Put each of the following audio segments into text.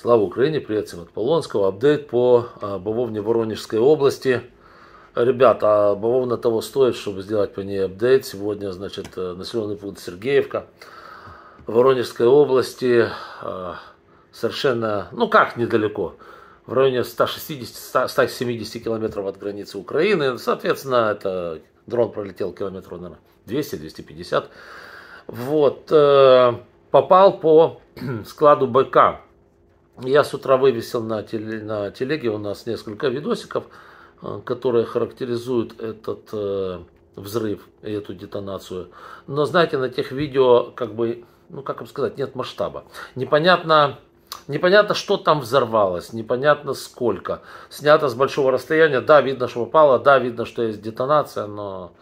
Слава Украине, привет всем от Полонского. Апдейт по а, бавовне Воронежской области. Ребята, а бавовна того стоит, чтобы сделать по ней апдейт. Сегодня, значит, э, населенный пункт Сергеевка Воронежской области. А, совершенно, ну как недалеко, в районе 160-170 километров от границы Украины. Соответственно, это дрон пролетел километров, наверное, 200-250. Вот, э, попал по складу БК я с утра вывесил на, теле, на телеге у нас несколько видосиков, э, которые характеризуют этот э, взрыв и эту детонацию. Но знаете, на тех видео, как бы, ну как вам сказать, нет масштаба. Непонятно, непонятно, что там взорвалось, непонятно сколько. Снято с большого расстояния, да, видно, что попало, да, видно, что есть детонация, но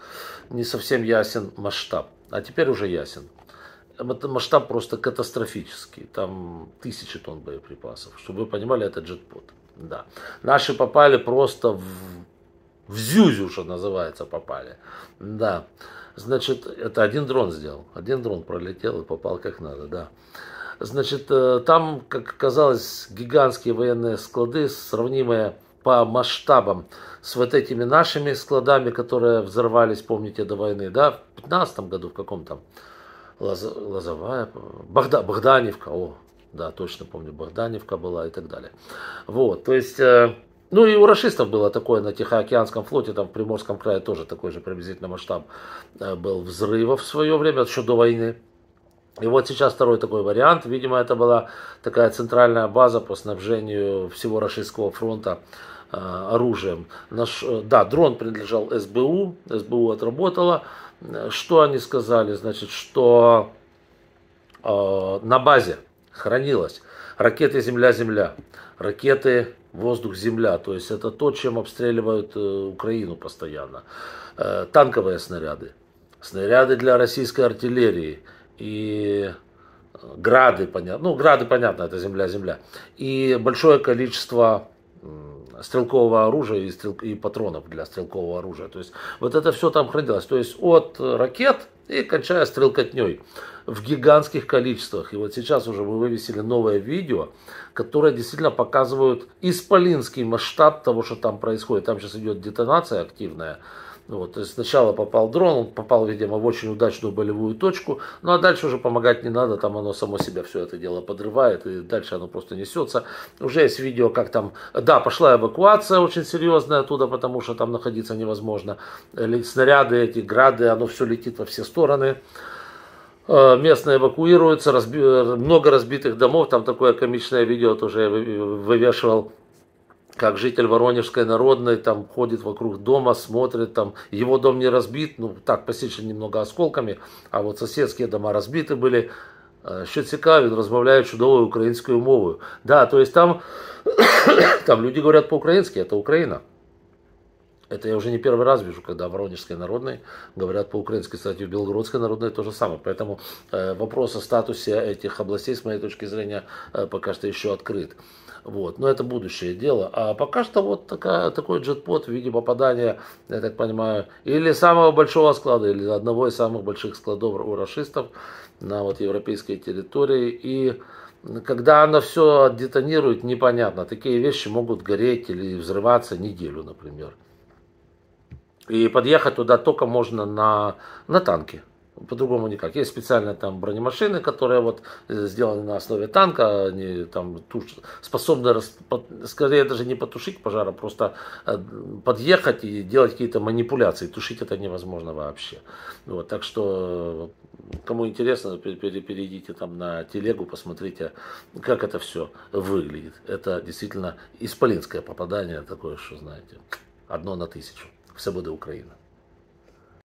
не совсем ясен масштаб. А теперь уже ясен масштаб просто катастрофический. Там тысячи тонн боеприпасов. Чтобы вы понимали, это джетпот, Да. Наши попали просто в, в зюзю, что называется, попали. Да. Значит, это один дрон сделал. Один дрон пролетел и попал как надо, да. Значит, э, там, как оказалось, гигантские военные склады, сравнимые по масштабам с вот этими нашими складами, которые взорвались, помните, до войны, да, в 15 году, в каком там, Лоз, Лозовая, Богда, Богданевка, о, да, точно помню, Богданевка была и так далее. Вот, то есть, э, ну и у расистов было такое на Тихоокеанском флоте, там в Приморском крае тоже такой же приблизительно масштаб э, был взрыва в свое время, еще до войны. И вот сейчас второй такой вариант. Видимо, это была такая центральная база по снабжению всего Рашистского фронта э, оружием. Наш, да, дрон принадлежал СБУ, СБУ отработала, что они сказали? Значит, что э, на базе хранилось ракеты «Земля-Земля», ракеты «Воздух-Земля». То есть это то, чем обстреливают э, Украину постоянно. Э, танковые снаряды, снаряды для российской артиллерии и э, грады, понятно. Ну, грады, понятно, это земля-земля. И большое количество стрелкового оружия и, стрел... и патронов для стрелкового оружия. То есть вот это все там хранилось. То есть от э, ракет и кончая стрелкотней в гигантских количествах. И вот сейчас уже мы вывесили новое видео, которое действительно показывают исполинский масштаб того, что там происходит. Там сейчас идет детонация активная. Вот, то есть сначала попал дрон, он попал, видимо, в очень удачную болевую точку, ну а дальше уже помогать не надо, там оно само себя все это дело подрывает, и дальше оно просто несется. Уже есть видео, как там, да, пошла эвакуация очень серьезная оттуда, потому что там находиться невозможно. Э, снаряды, эти грады, оно все летит во все стороны э, местные эвакуируются, разби... Э, много разбитых домов, там такое комичное видео тоже я вывешивал, как житель Воронежской народной, там ходит вокруг дома, смотрит, там его дом не разбит, ну так, посечен немного осколками, а вот соседские дома разбиты были. Э, Що цікаві, розмовляють чудовою украинскую мову. Да, то есть там, там люди говорят по украински это Украина. Это я уже не первый раз вижу, когда Воронежской народной говорят по-украински, кстати, в Белгородской народной то же самое. Поэтому э, вопрос о статусе этих областей, с моей точки зрения, э, пока что еще открыт. Вот. Но это будущее дело. А пока что вот такая, такой джетпот в виде попадания, я так понимаю, или самого большого склада, или одного из самых больших складов у расистов на вот европейской территории. И когда оно все детонирует, непонятно. Такие вещи могут гореть или взрываться неделю, например. И подъехать туда только можно на, на танке. По-другому никак. Есть специальные там бронемашины, которые вот э, сделаны на основе танка, они там туш... способны, рас... скорее даже не потушить пожар, а просто э, подъехать и делать какие-то манипуляции. Тушить это невозможно вообще. Вот, так что, э, кому интересно, перейдите там на телегу, посмотрите, как это все выглядит. Это действительно исполинское попадание такое, что знаете, одно на тысячу. Свобода Украины.